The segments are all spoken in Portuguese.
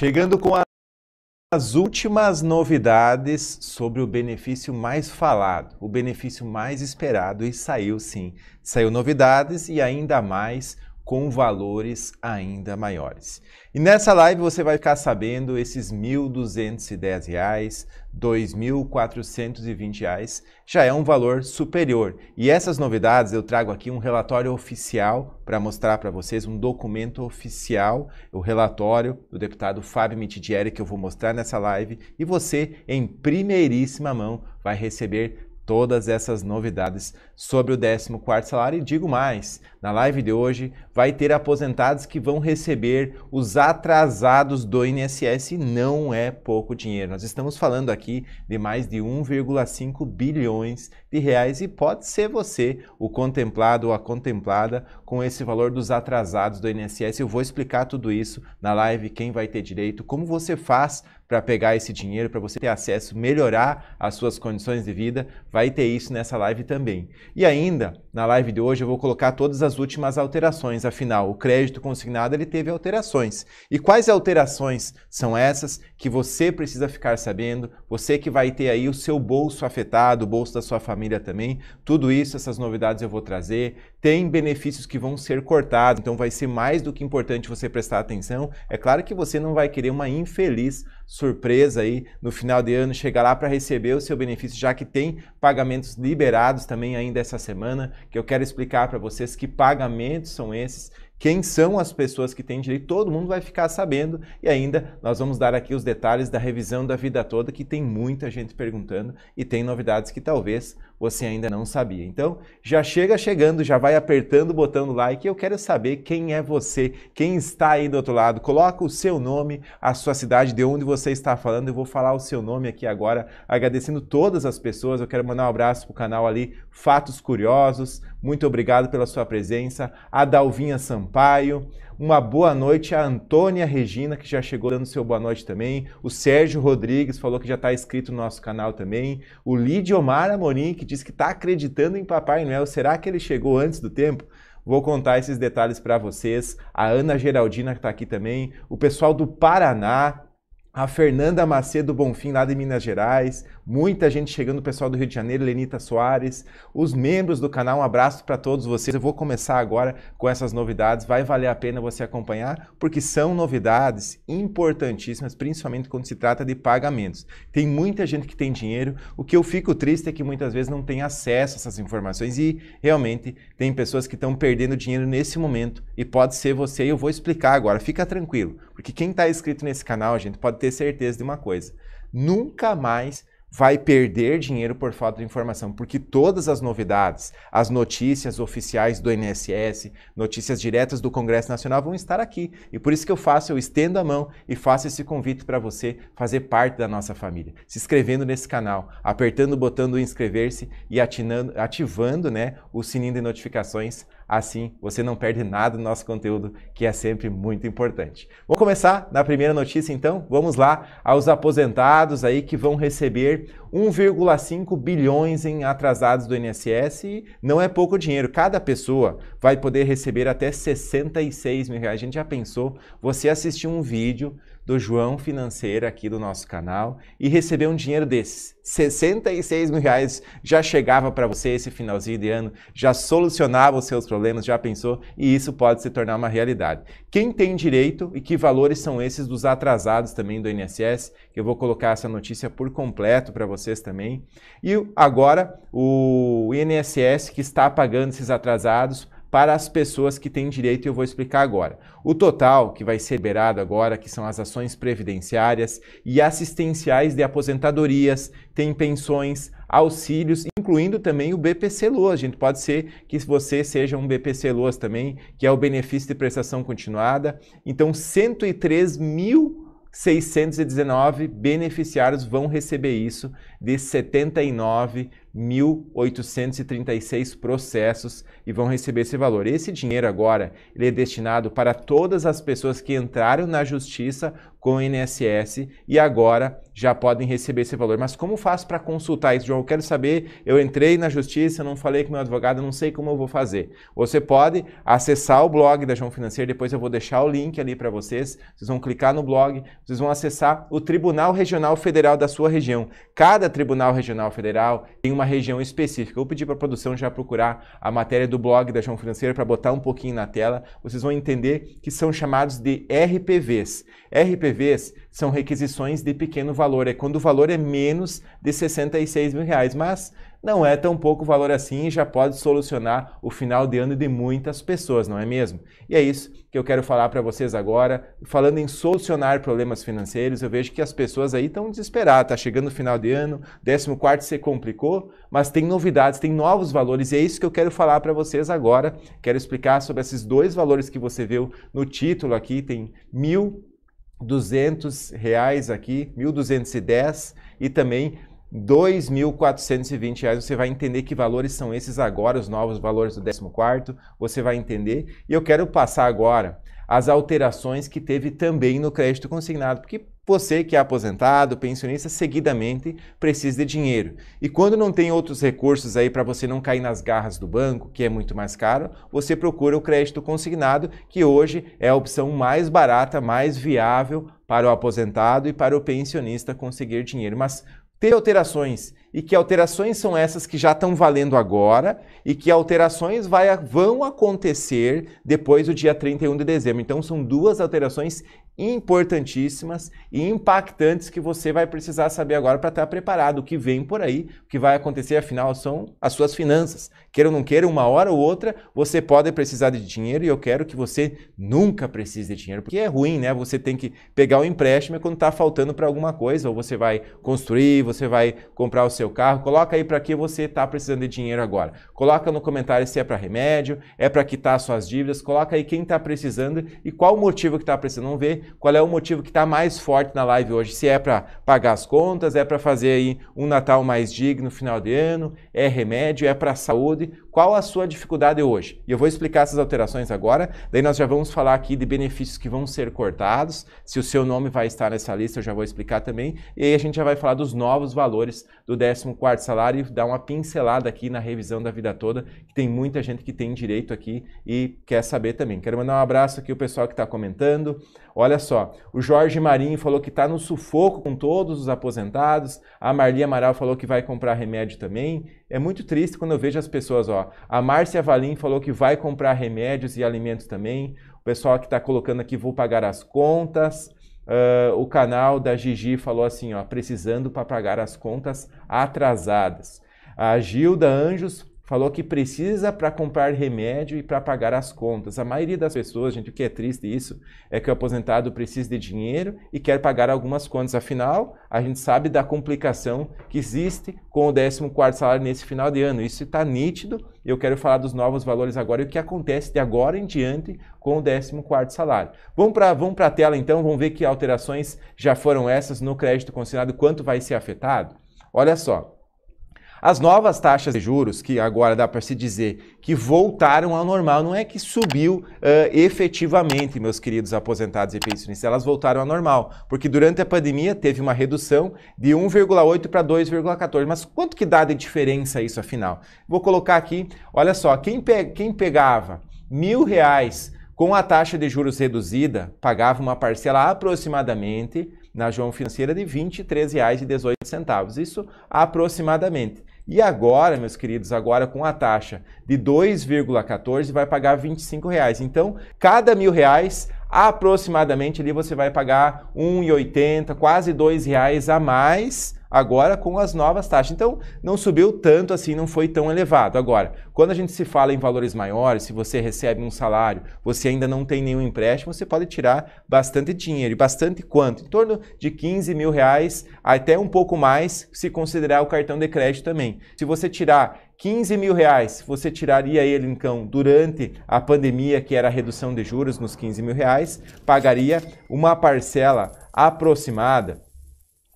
Chegando com as últimas novidades sobre o benefício mais falado, o benefício mais esperado e saiu sim. Saiu novidades e ainda mais com valores ainda maiores. E nessa live você vai ficar sabendo esses R$ 1.210, 2.420 reais já é um valor superior. E essas novidades eu trago aqui um relatório oficial para mostrar para vocês, um documento oficial, o relatório do deputado Fábio Mitidieri que eu vou mostrar nessa live e você em primeiríssima mão vai receber todas essas novidades sobre o 14º salário e digo mais, na live de hoje, vai ter aposentados que vão receber os atrasados do INSS. Não é pouco dinheiro. Nós estamos falando aqui de mais de 1,5 bilhões de reais e pode ser você o contemplado ou a contemplada com esse valor dos atrasados do INSS. Eu vou explicar tudo isso na live. Quem vai ter direito? Como você faz para pegar esse dinheiro, para você ter acesso, melhorar as suas condições de vida? Vai ter isso nessa live também. E ainda, na live de hoje, eu vou colocar todas as as últimas alterações. Afinal, o crédito consignado ele teve alterações. E quais alterações são essas que você precisa ficar sabendo? Você que vai ter aí o seu bolso afetado, o bolso da sua família também. Tudo isso, essas novidades eu vou trazer tem benefícios que vão ser cortados, então vai ser mais do que importante você prestar atenção. É claro que você não vai querer uma infeliz surpresa aí no final de ano, chegar lá para receber o seu benefício, já que tem pagamentos liberados também ainda essa semana, que eu quero explicar para vocês que pagamentos são esses quem são as pessoas que têm direito, todo mundo vai ficar sabendo e ainda nós vamos dar aqui os detalhes da revisão da vida toda que tem muita gente perguntando e tem novidades que talvez você ainda não sabia. Então, já chega chegando, já vai apertando o botão do like. Eu quero saber quem é você, quem está aí do outro lado. Coloca o seu nome, a sua cidade, de onde você está falando. Eu vou falar o seu nome aqui agora, agradecendo todas as pessoas. Eu quero mandar um abraço pro canal ali, Fatos Curiosos, muito obrigado pela sua presença. A Dalvinha Sampaio. Uma boa noite a Antônia Regina, que já chegou dando seu boa noite também. O Sérgio Rodrigues falou que já está inscrito no nosso canal também. O Lidiomar Amorim, que disse que está acreditando em Papai Noel. Será que ele chegou antes do tempo? Vou contar esses detalhes para vocês. A Ana Geraldina, que está aqui também. O pessoal do Paraná, a Fernanda Macedo Bonfim, lá de Minas Gerais, muita gente chegando, o pessoal do Rio de Janeiro, Lenita Soares, os membros do canal, um abraço para todos vocês. Eu vou começar agora com essas novidades, vai valer a pena você acompanhar, porque são novidades importantíssimas, principalmente quando se trata de pagamentos. Tem muita gente que tem dinheiro, o que eu fico triste é que muitas vezes não tem acesso a essas informações e realmente tem pessoas que estão perdendo dinheiro nesse momento e pode ser você, eu vou explicar agora, fica tranquilo, porque quem está inscrito nesse canal, gente, pode ter ter certeza de uma coisa: nunca mais vai perder dinheiro por falta de informação, porque todas as novidades, as notícias oficiais do INSS, notícias diretas do Congresso Nacional vão estar aqui. E por isso que eu faço, eu estendo a mão e faço esse convite para você fazer parte da nossa família, se inscrevendo nesse canal, apertando o botão do inscrever-se e atinando, ativando né, o sininho de notificações Assim, você não perde nada do nosso conteúdo, que é sempre muito importante. Vou começar na primeira notícia, então. Vamos lá aos aposentados aí que vão receber 1,5 bilhões em atrasados do INSS. Não é pouco dinheiro. Cada pessoa vai poder receber até 66 mil reais. A gente já pensou? Você assistiu um vídeo do João Financeira aqui do nosso canal e receber um dinheiro desses. 66 mil reais já chegava para você esse finalzinho de ano, já solucionava os seus problemas, já pensou? E isso pode se tornar uma realidade. Quem tem direito e que valores são esses dos atrasados também do INSS? Eu vou colocar essa notícia por completo para vocês também. E agora o INSS que está pagando esses atrasados para as pessoas que têm direito e eu vou explicar agora. O total que vai ser liberado agora, que são as ações previdenciárias e assistenciais de aposentadorias, tem pensões, auxílios, incluindo também o BPC Loas. A gente pode ser que você seja um BPC Loas também, que é o benefício de prestação continuada. Então, 103 mil 619 beneficiários vão receber isso de 79.836 processos e vão receber esse valor. Esse dinheiro agora ele é destinado para todas as pessoas que entraram na justiça com o INSS e agora já podem receber esse valor. Mas como faço para consultar isso, João? Eu quero saber, eu entrei na justiça, não falei com meu advogado, não sei como eu vou fazer. Você pode acessar o blog da João Financeiro, depois eu vou deixar o link ali para vocês. Vocês vão clicar no blog, vocês vão acessar o Tribunal Regional Federal da sua região. Cada cada Tribunal Regional Federal tem uma região específica. Eu pedi para a produção já procurar a matéria do blog da João Financeira para botar um pouquinho na tela. Vocês vão entender que são chamados de RPVs. RPVs são requisições de pequeno valor, é quando o valor é menos de 66 mil reais, mas não é tão pouco valor assim e já pode solucionar o final de ano de muitas pessoas, não é mesmo? E é isso que eu quero falar para vocês agora. Falando em solucionar problemas financeiros, eu vejo que as pessoas aí estão desesperadas. Tá chegando o final de ano, 14 se complicou, mas tem novidades, tem novos valores e é isso que eu quero falar para vocês agora. Quero explicar sobre esses dois valores que você viu no título aqui, tem mil 200 reais aqui, 1.210 e também R$ 2.420, você vai entender que valores são esses agora, os novos valores do 14º, você vai entender. E eu quero passar agora as alterações que teve também no crédito consignado, porque você que é aposentado, pensionista, seguidamente precisa de dinheiro. E quando não tem outros recursos aí para você não cair nas garras do banco, que é muito mais caro, você procura o crédito consignado, que hoje é a opção mais barata, mais viável para o aposentado e para o pensionista conseguir dinheiro. Mas ter alterações e que alterações são essas que já estão valendo agora e que alterações vai, vão acontecer depois do dia 31 de dezembro. Então, são duas alterações importantíssimas e impactantes que você vai precisar saber agora para estar tá preparado. O que vem por aí, o que vai acontecer, afinal, são as suas finanças. Queira ou não queira, uma hora ou outra, você pode precisar de dinheiro e eu quero que você nunca precise de dinheiro, porque é ruim, né? Você tem que pegar o empréstimo quando está faltando para alguma coisa, ou você vai construir, você vai comprar o seu carro, coloca aí para que você está precisando de dinheiro agora. Coloca no comentário se é para remédio, é para quitar suas dívidas, coloca aí quem está precisando e qual o motivo que está precisando. Vamos ver qual é o motivo que está mais forte na live hoje. Se é para pagar as contas, é para fazer aí um Natal mais digno no final de ano, é remédio, é para saúde qual a sua dificuldade hoje. E eu vou explicar essas alterações agora, daí nós já vamos falar aqui de benefícios que vão ser cortados, se o seu nome vai estar nessa lista, eu já vou explicar também, e aí a gente já vai falar dos novos valores do 14º salário e dar uma pincelada aqui na revisão da vida toda, que tem muita gente que tem direito aqui e quer saber também. Quero mandar um abraço aqui o pessoal que está comentando. Olha só, o Jorge Marinho falou que está no sufoco com todos os aposentados, a Marli Amaral falou que vai comprar remédio também, é muito triste quando eu vejo as pessoas, ó. A Márcia Valim falou que vai comprar remédios e alimentos também. O pessoal que está colocando aqui, vou pagar as contas. Uh, o canal da Gigi falou assim, ó, precisando para pagar as contas atrasadas. A Gilda Anjos falou que precisa para comprar remédio e para pagar as contas. A maioria das pessoas, gente, o que é triste isso é que o aposentado precisa de dinheiro e quer pagar algumas contas. Afinal, a gente sabe da complicação que existe com o 14 salário nesse final de ano. Isso está nítido. Eu quero falar dos novos valores agora e o que acontece de agora em diante com o 14 salário. Vamos para vamos a tela então, vamos ver que alterações já foram essas no crédito consignado, quanto vai ser afetado? Olha só, as novas taxas de juros, que agora dá para se dizer que voltaram ao normal, não é que subiu uh, efetivamente, meus queridos aposentados e pensionistas, elas voltaram ao normal, porque durante a pandemia teve uma redução de 1,8 para 2,14. Mas quanto que dá de diferença isso afinal? Vou colocar aqui, olha só, quem, pe quem pegava mil reais com a taxa de juros reduzida, pagava uma parcela aproximadamente na João Financeira de R$ 23,18. Isso aproximadamente. E agora, meus queridos, agora com a taxa de 2,14 vai pagar 25 reais. Então, cada mil reais aproximadamente ali você vai pagar 1,80, quase R$ reais a mais agora com as novas taxas. Então, não subiu tanto assim, não foi tão elevado. Agora, quando a gente se fala em valores maiores, se você recebe um salário, você ainda não tem nenhum empréstimo, você pode tirar bastante dinheiro. E bastante quanto? Em torno de 15 mil reais, até um pouco mais, se considerar o cartão de crédito também. Se você tirar 15 mil reais, você tiraria ele, então, durante a pandemia, que era a redução de juros nos 15 mil reais, pagaria uma parcela aproximada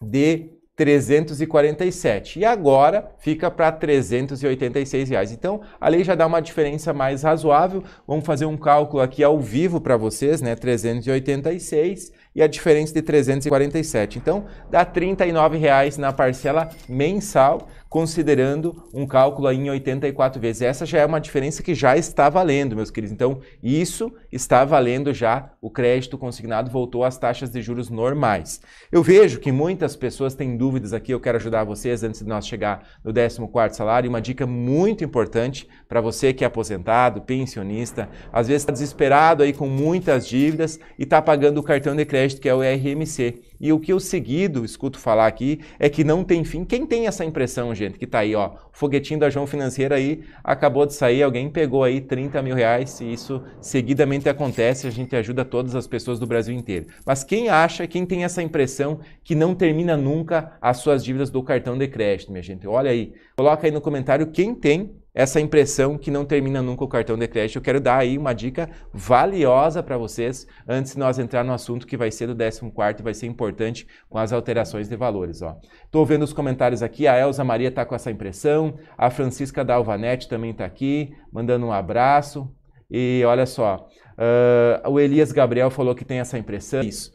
de 347 e agora fica para 386 reais. Então a lei já dá uma diferença mais razoável. Vamos fazer um cálculo aqui ao vivo para vocês, né? 386 e a diferença de 347. Então, dá R$ 39,00 na parcela mensal, considerando um cálculo em 84 vezes. Essa já é uma diferença que já está valendo, meus queridos. Então, isso está valendo já, o crédito consignado voltou às taxas de juros normais. Eu vejo que muitas pessoas têm dúvidas aqui, eu quero ajudar vocês antes de nós chegar no 14º salário, uma dica muito importante para você que é aposentado, pensionista, às vezes está desesperado aí com muitas dívidas e está pagando o cartão de crédito crédito, que é o RMC. E o que eu seguido escuto falar aqui é que não tem fim. Quem tem essa impressão, gente, que tá aí, ó, foguetinho da João Financeira aí acabou de sair, alguém pegou aí 30 mil reais e isso seguidamente acontece, a gente ajuda todas as pessoas do Brasil inteiro. Mas quem acha, quem tem essa impressão que não termina nunca as suas dívidas do cartão de crédito, minha gente? Olha aí, coloca aí no comentário quem tem essa impressão que não termina nunca o cartão de crédito. Eu quero dar aí uma dica valiosa para vocês antes de nós entrar no assunto que vai ser do 14 e vai ser importante com as alterações de valores. Estou vendo os comentários aqui, a Elza Maria está com essa impressão, a Francisca Dalvanete também está aqui, mandando um abraço. E olha só, uh, o Elias Gabriel falou que tem essa impressão. Isso.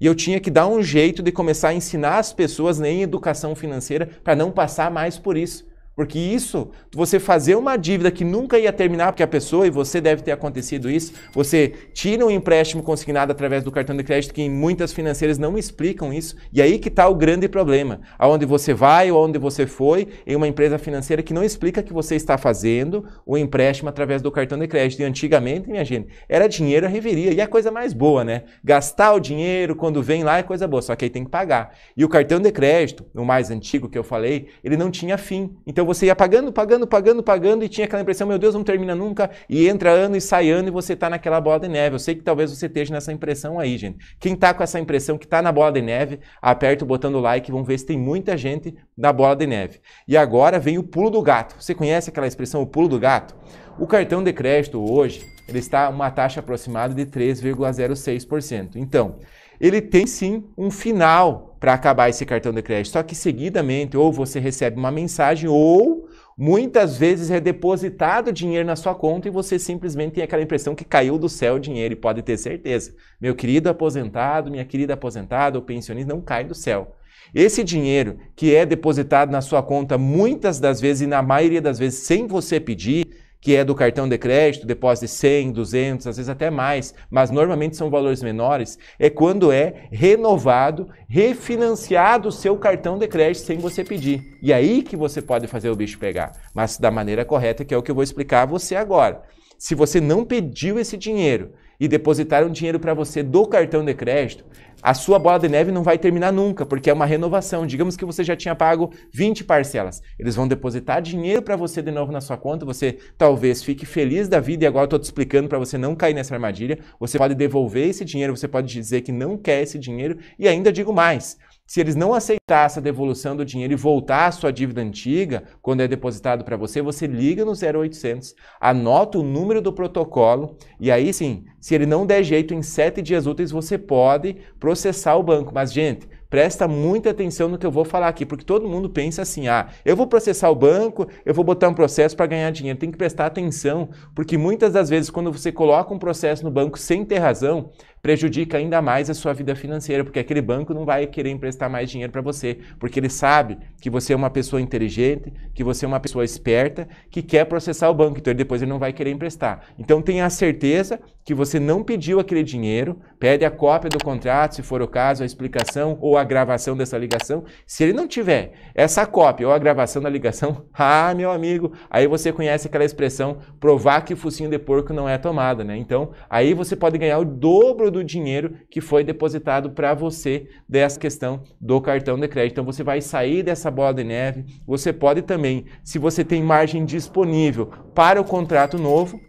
E eu tinha que dar um jeito de começar a ensinar as pessoas nem educação financeira para não passar mais por isso porque isso, você fazer uma dívida que nunca ia terminar, porque a pessoa, e você deve ter acontecido isso, você tira um empréstimo consignado através do cartão de crédito, que em muitas financeiras não explicam isso, e aí que está o grande problema. Aonde você vai ou aonde você foi, em uma empresa financeira que não explica que você está fazendo o empréstimo através do cartão de crédito. E antigamente, minha gente, era dinheiro a reveria, e é a coisa mais boa, né? Gastar o dinheiro quando vem lá é coisa boa, só que aí tem que pagar. E o cartão de crédito, o mais antigo que eu falei, ele não tinha fim. Então você ia pagando, pagando, pagando, pagando e tinha aquela impressão, meu Deus, não termina nunca, e entra ano e sai ano e você está naquela bola de neve. Eu sei que talvez você esteja nessa impressão aí, gente. Quem está com essa impressão que está na bola de neve, aperta o botão do like, vamos ver se tem muita gente na bola de neve. E agora vem o pulo do gato. Você conhece aquela expressão, o pulo do gato? O cartão de crédito hoje, ele está a uma taxa aproximada de 3,06%. Então, ele tem sim um final para acabar esse cartão de crédito. Só que seguidamente, ou você recebe uma mensagem, ou muitas vezes é depositado dinheiro na sua conta e você simplesmente tem aquela impressão que caiu do céu o dinheiro e pode ter certeza. Meu querido aposentado, minha querida aposentada ou pensionista, não cai do céu. Esse dinheiro que é depositado na sua conta muitas das vezes e na maioria das vezes sem você pedir, que é do cartão de crédito, depósito de 100, 200, às vezes até mais, mas normalmente são valores menores, é quando é renovado, refinanciado o seu cartão de crédito sem você pedir. E aí que você pode fazer o bicho pegar, mas da maneira correta, que é o que eu vou explicar a você agora. Se você não pediu esse dinheiro e depositaram dinheiro para você do cartão de crédito, a sua bola de neve não vai terminar nunca, porque é uma renovação. Digamos que você já tinha pago 20 parcelas. Eles vão depositar dinheiro para você de novo na sua conta, você talvez fique feliz da vida e agora eu estou te explicando para você não cair nessa armadilha. Você pode devolver esse dinheiro, você pode dizer que não quer esse dinheiro e ainda digo mais. Se eles não aceitar essa devolução do dinheiro e voltar a sua dívida antiga, quando é depositado para você, você liga no 0800, anota o número do protocolo e aí sim, se ele não der jeito em sete dias úteis, você pode processar o banco. Mas, gente, presta muita atenção no que eu vou falar aqui, porque todo mundo pensa assim: ah, eu vou processar o banco, eu vou botar um processo para ganhar dinheiro. Tem que prestar atenção, porque muitas das vezes, quando você coloca um processo no banco sem ter razão, prejudica ainda mais a sua vida financeira, porque aquele banco não vai querer emprestar mais dinheiro para você, porque ele sabe que você é uma pessoa inteligente, que você é uma pessoa esperta, que quer processar o banco, então depois ele não vai querer emprestar. Então tenha a certeza que você não pediu aquele dinheiro, pede a cópia do contrato, se for o caso, a explicação ou a gravação dessa ligação. Se ele não tiver essa cópia ou a gravação da ligação, ah, meu amigo, aí você conhece aquela expressão provar que focinho de porco não é tomada, né? Então, aí você pode ganhar o dobro dobro do dinheiro que foi depositado para você dessa questão do cartão de crédito. Então você vai sair dessa bola de neve. Você pode também, se você tem margem disponível para o contrato novo,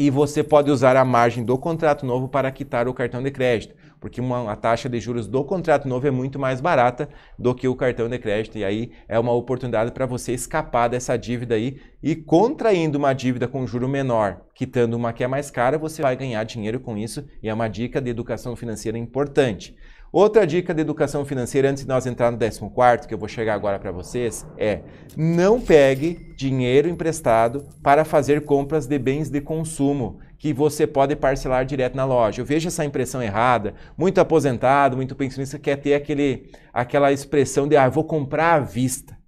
e você pode usar a margem do contrato novo para quitar o cartão de crédito porque uma, a taxa de juros do contrato novo é muito mais barata do que o cartão de crédito. E aí é uma oportunidade para você escapar dessa dívida aí e contraindo uma dívida com juro menor, quitando uma que é mais cara, você vai ganhar dinheiro com isso e é uma dica de educação financeira importante. Outra dica de educação financeira antes de nós entrar no 14, que eu vou chegar agora para vocês, é não pegue dinheiro emprestado para fazer compras de bens de consumo que você pode parcelar direto na loja. Eu vejo essa impressão errada. Muito aposentado, muito pensionista quer ter aquele, aquela expressão de, ah, vou comprar à vista.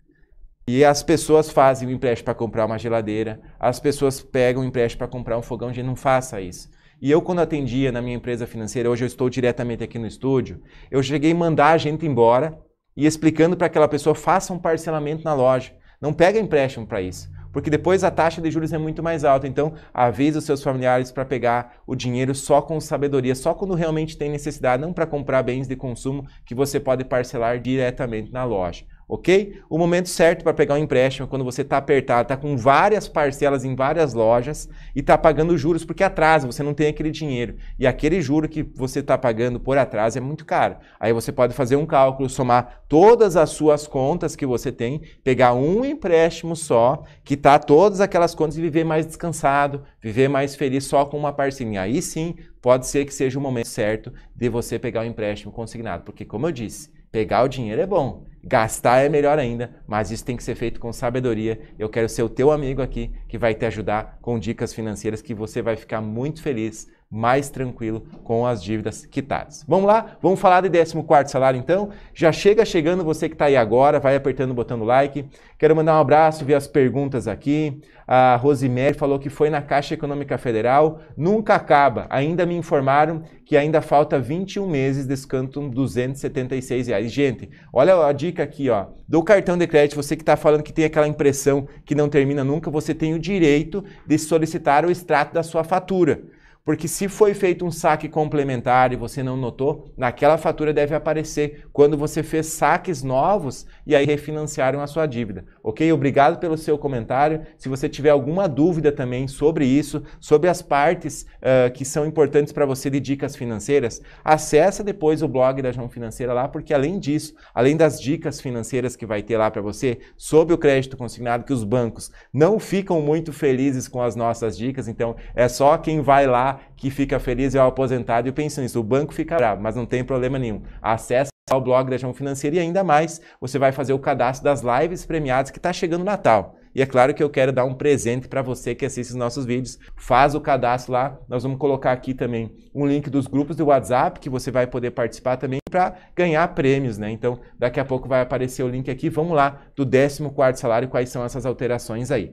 E as pessoas fazem o um empréstimo para comprar uma geladeira, as pessoas pegam o um empréstimo para comprar um fogão, gente, não faça isso. E eu, quando atendia na minha empresa financeira, hoje eu estou diretamente aqui no estúdio, eu cheguei a mandar a gente embora e explicando para aquela pessoa, faça um parcelamento na loja. Não pega empréstimo para isso porque depois a taxa de juros é muito mais alta. Então, avise os seus familiares para pegar o dinheiro só com sabedoria, só quando realmente tem necessidade, não para comprar bens de consumo que você pode parcelar diretamente na loja ok? O momento certo para pegar um empréstimo é quando você está apertado, está com várias parcelas em várias lojas e está pagando juros porque atrasa, você não tem aquele dinheiro. E aquele juro que você está pagando por atraso é muito caro. Aí você pode fazer um cálculo, somar todas as suas contas que você tem, pegar um empréstimo só, quitar todas aquelas contas e viver mais descansado, viver mais feliz só com uma parcelinha. Aí sim, pode ser que seja o momento certo de você pegar o um empréstimo consignado, porque como eu disse, pegar o dinheiro é bom, Gastar é melhor ainda, mas isso tem que ser feito com sabedoria. Eu quero ser o teu amigo aqui que vai te ajudar com dicas financeiras que você vai ficar muito feliz mais tranquilo com as dívidas quitadas. Vamos lá? Vamos falar de 14 salário então? Já chega chegando você que está aí agora, vai apertando o botão do like. Quero mandar um abraço, ver as perguntas aqui. A Rosimere falou que foi na Caixa Econômica Federal, nunca acaba. Ainda me informaram que ainda falta 21 meses, desconto 276 reais. Gente, olha a dica aqui, ó. Do cartão de crédito, você que está falando que tem aquela impressão que não termina nunca, você tem o direito de solicitar o extrato da sua fatura. Porque se foi feito um saque complementar e você não notou, naquela fatura deve aparecer quando você fez saques novos e aí refinanciaram a sua dívida. Ok? Obrigado pelo seu comentário. Se você tiver alguma dúvida também sobre isso, sobre as partes uh, que são importantes para você de dicas financeiras, acessa depois o blog da João Financeira lá, porque além disso, além das dicas financeiras que vai ter lá para você sobre o crédito consignado, que os bancos não ficam muito felizes com as nossas dicas, então é só quem vai lá que fica feliz é o aposentado e o pensionista. O banco fica bravo, mas não tem problema nenhum. Acesse ao blog da João Financeira e ainda mais, você vai fazer o cadastro das lives premiadas que está chegando o Natal. E é claro que eu quero dar um presente para você que assiste os nossos vídeos. Faz o cadastro lá. Nós vamos colocar aqui também um link dos grupos do WhatsApp que você vai poder participar também para ganhar prêmios, né? Então, daqui a pouco vai aparecer o link aqui. Vamos lá do 14º salário, quais são essas alterações aí.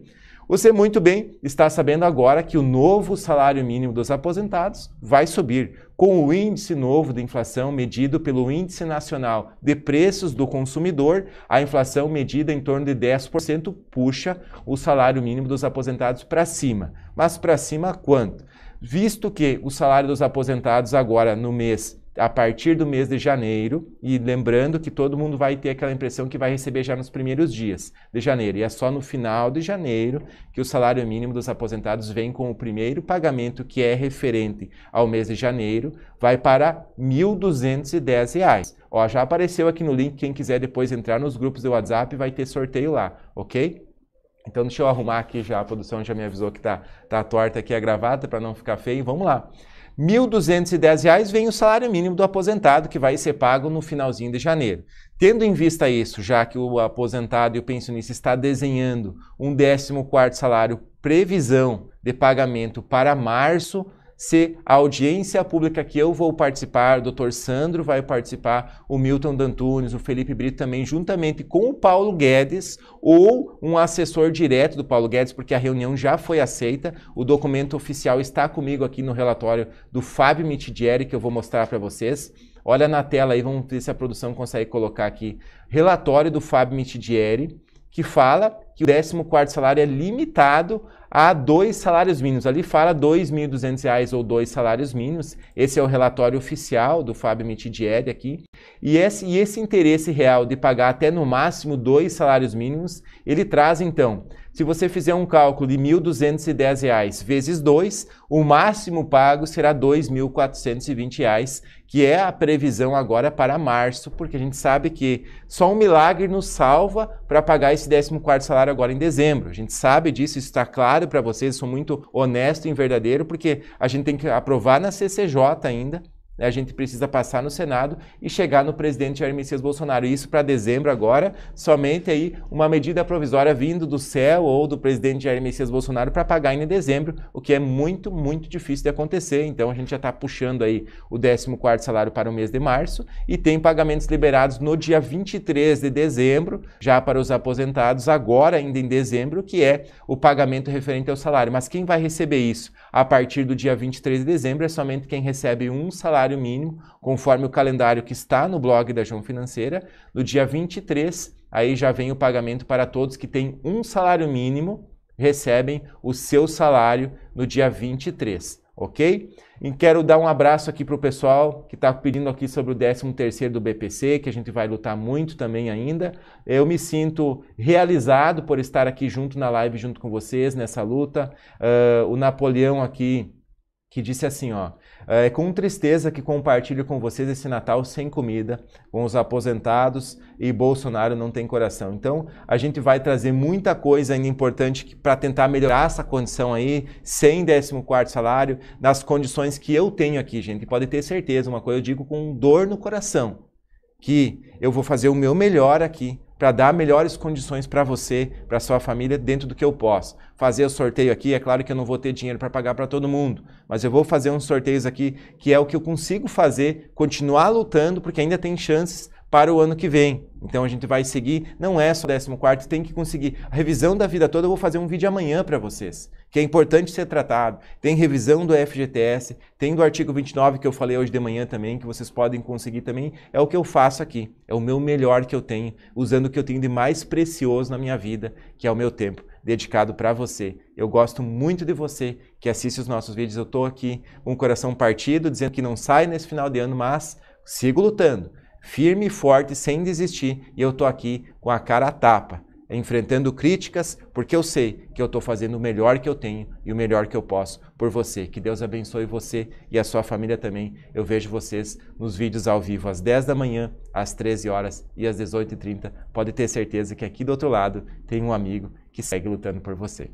Você muito bem está sabendo agora que o novo salário mínimo dos aposentados vai subir, com o índice novo de inflação medido pelo Índice Nacional de Preços do Consumidor, a inflação medida em torno de 10% puxa o salário mínimo dos aposentados para cima. Mas para cima quanto? Visto que o salário dos aposentados agora no mês a partir do mês de janeiro, e lembrando que todo mundo vai ter aquela impressão que vai receber já nos primeiros dias de janeiro, e é só no final de janeiro que o salário mínimo dos aposentados vem com o primeiro pagamento que é referente ao mês de janeiro, vai para R$ 1.210. Ó, já apareceu aqui no link, quem quiser depois entrar nos grupos do WhatsApp vai ter sorteio lá, ok? Então deixa eu arrumar aqui já, a produção já me avisou que tá, tá torta aqui a gravata para não ficar feio, vamos lá. R$ 1.210 vem o salário mínimo do aposentado, que vai ser pago no finalzinho de janeiro. Tendo em vista isso, já que o aposentado e o pensionista está desenhando um 14º salário previsão de pagamento para março, se a audiência pública que eu vou participar, o doutor Sandro vai participar, o Milton Dantunes, o Felipe Brito também, juntamente com o Paulo Guedes ou um assessor direto do Paulo Guedes, porque a reunião já foi aceita, o documento oficial está comigo aqui no relatório do Fábio Mitidieri, que eu vou mostrar para vocês. Olha na tela aí, vamos ver se a produção consegue colocar aqui. Relatório do Fábio Mitidieri, que fala que o 14 salário é limitado a dois salários mínimos. Ali fala R$ 2.200 ou dois salários mínimos. Esse é o relatório oficial do Fábio Mitidieri aqui. E esse, e esse interesse real de pagar até no máximo dois salários mínimos, ele traz então se você fizer um cálculo de R$ 1.210 vezes 2, o máximo pago será R$ 2.420, que é a previsão agora para março, porque a gente sabe que só um milagre nos salva para pagar esse 14º salário agora em dezembro. A gente sabe disso, isso está claro para vocês, sou muito honesto e verdadeiro, porque a gente tem que aprovar na CCJ ainda, né, a gente precisa passar no Senado e chegar no presidente Jair Messias Bolsonaro. Isso para dezembro agora, somente aí uma medida provisória vindo do céu ou do presidente Jair Messias Bolsonaro para pagar em dezembro, o que é muito, muito difícil de acontecer. Então a gente já está puxando aí o 14 salário para o mês de março e tem pagamentos liberados no dia 23 de dezembro, já para os aposentados agora ainda em dezembro, que é o pagamento referente ao salário. Mas quem vai receber isso? a partir do dia 23 de dezembro é somente quem recebe um salário mínimo, conforme o calendário que está no blog da João Financeira. No dia 23, aí já vem o pagamento para todos que têm um salário mínimo, recebem o seu salário no dia 23 ok? E quero dar um abraço aqui para o pessoal que está pedindo aqui sobre o 13º do BPC, que a gente vai lutar muito também ainda. Eu me sinto realizado por estar aqui junto na live, junto com vocês, nessa luta. Uh, o Napoleão aqui, que disse assim, ó... É com tristeza que compartilho com vocês esse Natal sem comida, com os aposentados e Bolsonaro não tem coração. Então, a gente vai trazer muita coisa ainda importante para tentar melhorar essa condição aí, sem 14 salário, nas condições que eu tenho aqui, gente. Pode ter certeza, uma coisa eu digo com dor no coração, que eu vou fazer o meu melhor aqui para dar melhores condições para você, para sua família, dentro do que eu posso. Fazer o sorteio aqui, é claro que eu não vou ter dinheiro para pagar para todo mundo, mas eu vou fazer uns sorteios aqui que é o que eu consigo fazer, continuar lutando, porque ainda tem chances para o ano que vem. Então a gente vai seguir, não é só 14, tem que conseguir. A revisão da vida toda eu vou fazer um vídeo amanhã para vocês, que é importante ser tratado. Tem revisão do FGTS, tem do artigo 29 que eu falei hoje de manhã também, que vocês podem conseguir também. É o que eu faço aqui, é o meu melhor que eu tenho, usando o que eu tenho de mais precioso na minha vida, que é o meu tempo dedicado para você. Eu gosto muito de você que assiste os nossos vídeos. Eu estou aqui com o coração partido, dizendo que não sai nesse final de ano, mas sigo lutando firme e forte, sem desistir, e eu estou aqui com a cara a tapa, enfrentando críticas, porque eu sei que eu estou fazendo o melhor que eu tenho e o melhor que eu posso por você. Que Deus abençoe você e a sua família também. Eu vejo vocês nos vídeos ao vivo às 10 da manhã, às 13 horas e às 18h30. Pode ter certeza que aqui do outro lado tem um amigo que segue lutando por você.